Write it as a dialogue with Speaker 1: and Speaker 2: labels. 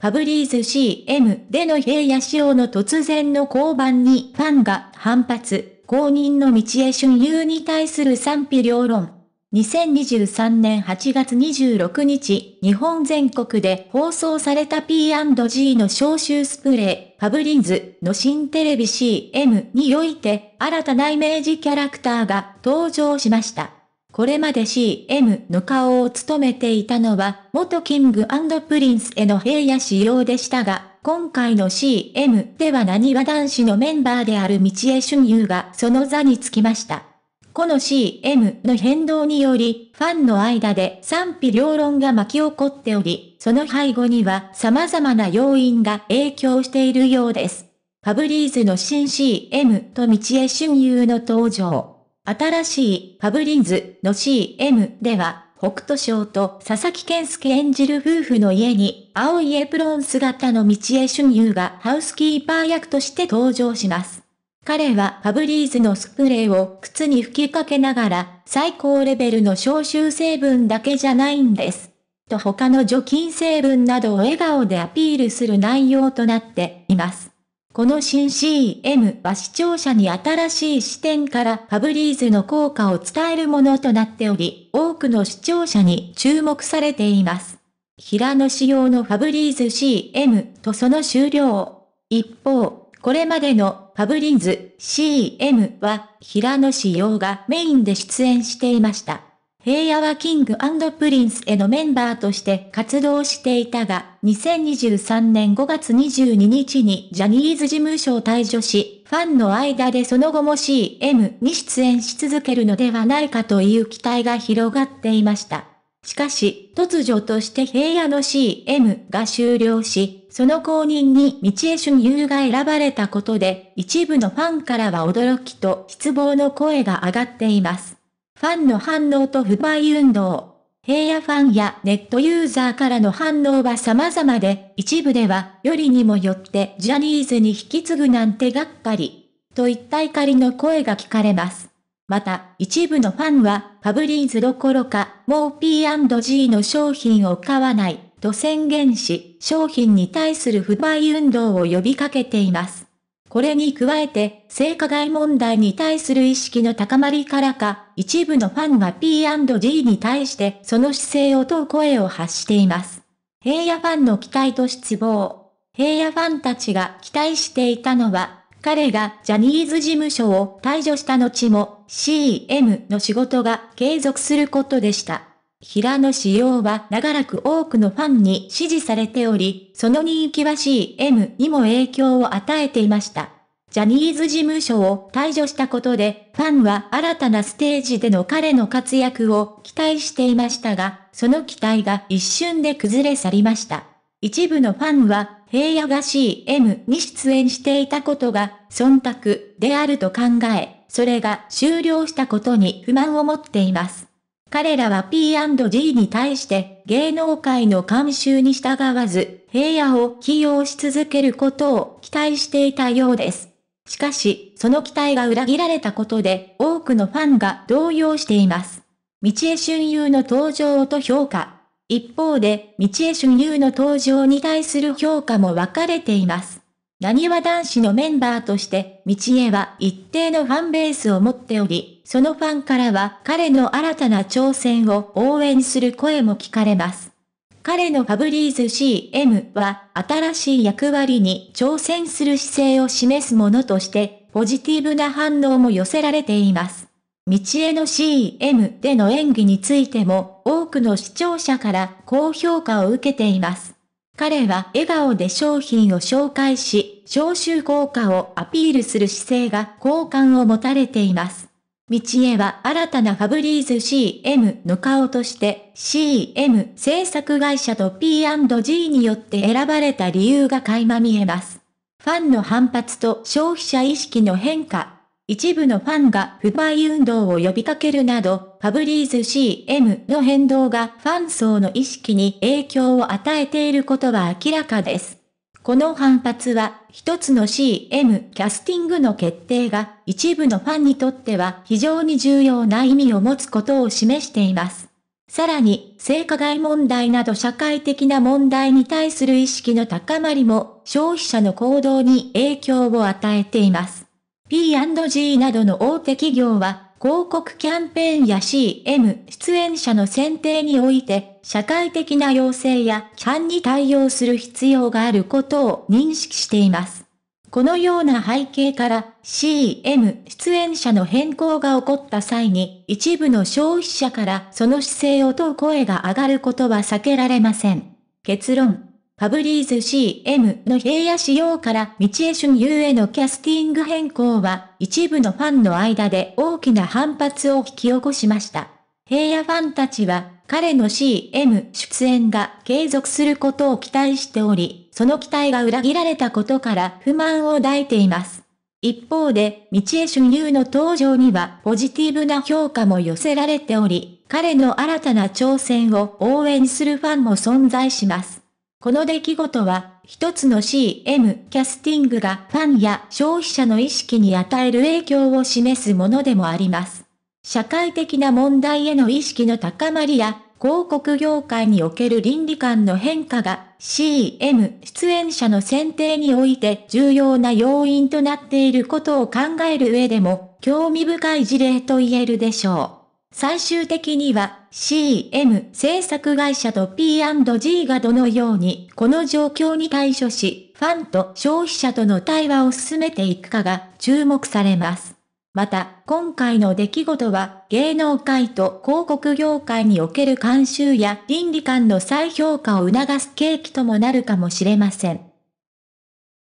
Speaker 1: パブリーズ CM での平野紫耀の突然の降板にファンが反発、公認の道へ春優に対する賛否両論。2023年8月26日、日本全国で放送された P&G の消臭スプレー、パブリーズの新テレビ CM において、新たなイメージキャラクターが登場しました。これまで CM の顔を務めていたのは、元キングプリンスへの平野仕様でしたが、今回の CM では何は男子のメンバーである道江春優がその座につきました。この CM の変動により、ファンの間で賛否両論が巻き起こっており、その背後には様々な要因が影響しているようです。ファブリーズの新 CM と道江春優の登場。新しいパブリンズの CM では、北斗翔と佐々木健介演じる夫婦の家に、青いエプロン姿の道江春優がハウスキーパー役として登場します。彼はパブリーズのスプレーを靴に吹きかけながら、最高レベルの消臭成分だけじゃないんです。と他の除菌成分などを笑顔でアピールする内容となっています。この新 CM は視聴者に新しい視点からファブリーズの効果を伝えるものとなっており、多くの視聴者に注目されています。平野仕様のファブリーズ CM とその終了。一方、これまでのファブリーズ CM は平野仕様がメインで出演していました。平野はキングプリンスへのメンバーとして活動していたが、2023年5月22日にジャニーズ事務所を退所し、ファンの間でその後も CM に出演し続けるのではないかという期待が広がっていました。しかし、突如として平野の CM が終了し、その後任に道江春優が選ばれたことで、一部のファンからは驚きと失望の声が上がっています。ファンの反応と不買運動。平野ファンやネットユーザーからの反応は様々で、一部では、よりにもよってジャニーズに引き継ぐなんてがっかり、といった怒りの声が聞かれます。また、一部のファンは、パブリーズどころか、もう P&G の商品を買わない、と宣言し、商品に対する不買運動を呼びかけています。これに加えて、性加害問題に対する意識の高まりからか、一部のファンが P&G に対してその姿勢を問う声を発しています。平野ファンの期待と失望。平野ファンたちが期待していたのは、彼がジャニーズ事務所を退場した後も CM の仕事が継続することでした。平野紫耀は長らく多くのファンに支持されており、その人気は CM にも影響を与えていました。ジャニーズ事務所を退場したことで、ファンは新たなステージでの彼の活躍を期待していましたが、その期待が一瞬で崩れ去りました。一部のファンは、平野が CM に出演していたことが、忖度であると考え、それが終了したことに不満を持っています。彼らは P&G に対して芸能界の慣習に従わず、平野を起用し続けることを期待していたようです。しかし、その期待が裏切られたことで、多くのファンが動揺しています。道江春優の登場と評価。一方で、道江春優の登場に対する評価も分かれています。何は男子のメンバーとして、道江は一定のファンベースを持っており、そのファンからは彼の新たな挑戦を応援する声も聞かれます。彼のファブリーズ CM は新しい役割に挑戦する姿勢を示すものとしてポジティブな反応も寄せられています。道への CM での演技についても多くの視聴者から高評価を受けています。彼は笑顔で商品を紹介し、消臭効果をアピールする姿勢が好感を持たれています。道へは新たなファブリーズ CM の顔として CM 制作会社と P&G によって選ばれた理由が垣間見えます。ファンの反発と消費者意識の変化。一部のファンが不買運動を呼びかけるなど、ファブリーズ CM の変動がファン層の意識に影響を与えていることは明らかです。この反発は、一つの CM キャスティングの決定が、一部のファンにとっては非常に重要な意味を持つことを示しています。さらに、性加害問題など社会的な問題に対する意識の高まりも、消費者の行動に影響を与えています。P&G などの大手企業は、広告キャンペーンや CM 出演者の選定において、社会的な要請や規範に対応する必要があることを認識しています。このような背景から CM 出演者の変更が起こった際に一部の消費者からその姿勢を問う声が上がることは避けられません。結論ファブリーズ CM の平野仕様から道江春遊へのキャスティング変更は、一部のファンの間で大きな反発を引き起こしました。平野ファンたちは、彼の CM 出演が継続することを期待しており、その期待が裏切られたことから不満を抱いています。一方で、道枝春遊の登場にはポジティブな評価も寄せられており、彼の新たな挑戦を応援するファンも存在します。この出来事は、一つの CM キャスティングがファンや消費者の意識に与える影響を示すものでもあります。社会的な問題への意識の高まりや、広告業界における倫理観の変化が CM 出演者の選定において重要な要因となっていることを考える上でも興味深い事例と言えるでしょう。最終的には CM 制作会社と P&G がどのようにこの状況に対処し、ファンと消費者との対話を進めていくかが注目されます。また、今回の出来事は芸能界と広告業界における慣習や倫理観の再評価を促す契機ともなるかもしれません。